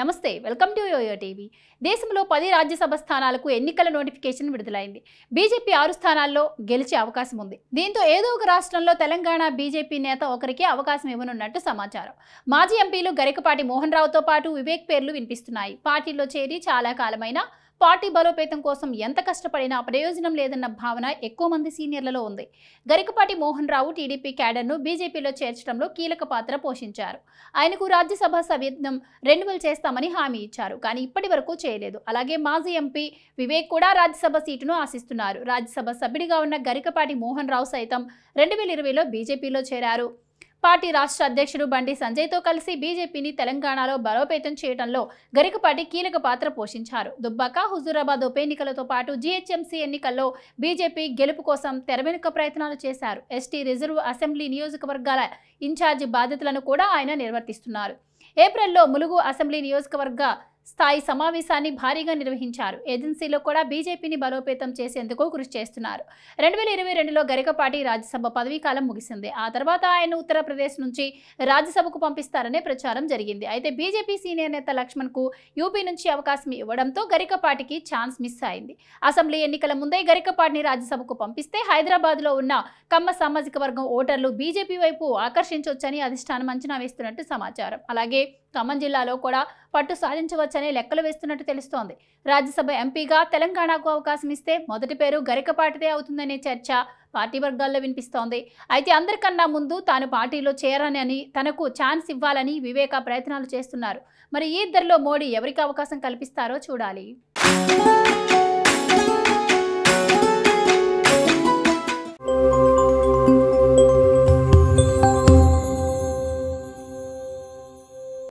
నమస్తే welcome to yo-yo TV దేశంలో పది రాజ్యసభ స్థానాలకు ఎన్నికల నోటిఫికేషన్ విడుదలైంది బీజేపీ ఆరు స్థానాల్లో గెలిచే అవకాశం ఉంది దీంతో ఏదో ఒక రాష్ట్రంలో తెలంగాణ బీజేపీ నేత ఒకరికి అవకాశం ఇవ్వనున్నట్టు సమాచారం మాజీ ఎంపీలు గరికపాటి మోహన్ రావుతో పాటు వివేక్ పేర్లు వినిపిస్తున్నాయి పార్టీలో చేరి చాలా కాలమైన పార్టీ బలోపేతం కోసం ఎంత కష్టపడినా ప్రయోజనం లేదన్న భావన ఎక్కువ మంది సీనియర్లలో ఉంది గరికపాటి మోహన్ రావు టీడీపీ క్యాడర్ను బీజేపీలో చేర్చడంలో కీలక పాత్ర పోషించారు ఆయనకు రాజ్యసభ సభ్యత్వం రెన్యువల్ చేస్తామని హామీ ఇచ్చారు కానీ ఇప్పటి వరకు చేయలేదు అలాగే మాజీ ఎంపీ వివేక్ కూడా రాజ్యసభ సీటును ఆశిస్తున్నారు రాజ్యసభ సభ్యుడిగా ఉన్న గరికపాటి మోహన్ రావు సైతం రెండు వేల ఇరవైలో బీజేపీలో చేరారు పార్టీ రాష్ట్ర అధ్యక్షుడు బండి సంజయ్తో కలిసి బీజేపీని తెలంగాణలో బలోపేతం చేయడంలో గరికపాటి కీలక పాత్ర పోషించారు దుబ్బాక హుజూరాబాద్ ఉప ఎన్నికలతో పాటు జీహెచ్ఎంసీ ఎన్నికల్లో బీజేపీ గెలుపు కోసం తెరవెనుక ప్రయత్నాలు చేశారు ఎస్టీ రిజర్వ్ అసెంబ్లీ నియోజకవర్గాల ఇన్ఛార్జ్ బాధ్యతలను కూడా ఆయన నిర్వర్తిస్తున్నారు ఏప్రిల్లో ములుగు అసెంబ్లీ నియోజకవర్గ స్థాయి సమావేశాన్ని భారీగా నిర్వహించారు ఏజెన్సీలో కూడా బీజేపీని బలోపేతం చేసేందుకు కృషి చేస్తున్నారు రెండు వేల ఇరవై రెండులో గరికపాటి రాజ్యసభ పదవీ కాలం ముగిసింది ఆ తర్వాత ఆయన ఉత్తరప్రదేశ్ నుంచి రాజ్యసభకు పంపిస్తారనే ప్రచారం జరిగింది అయితే బీజేపీ సీనియర్ నేత లక్ష్మణ్ కు యూపీ నుంచి అవకాశం ఇవ్వడంతో గరికపాటికి ఛాన్స్ మిస్ అయింది అసెంబ్లీ ఎన్నికల ముందే గరికపాటిని రాజ్యసభకు పంపిస్తే హైదరాబాద్లో ఉన్న కమ్మ సామాజిక వర్గం ఓటర్లు బీజేపీ వైపు ఆకర్షించొచ్చని అధిష్టానం అంచనా వేస్తున్నట్టు సమాచారం అలాగే ఖమ్మం జిల్లాలో కూడా పట్టు సాధించవచ్చనే లెక్కలు వేస్తున్నట్టు తెలుస్తోంది రాజ్యసభ ఎంపీగా తెలంగాణకు అవకాశం ఇస్తే మొదటి పేరు గరికపాటిదే అవుతుందనే చర్చ పార్టీ వర్గాల్లో వినిపిస్తోంది అయితే అందరికన్నా ముందు తాను పార్టీలో చేరనని తనకు ఛాన్స్ ఇవ్వాలని వివేక ప్రయత్నాలు చేస్తున్నారు మరి ఈ ఇద్దరిలో మోడీ ఎవరికి అవకాశం కల్పిస్తారో చూడాలి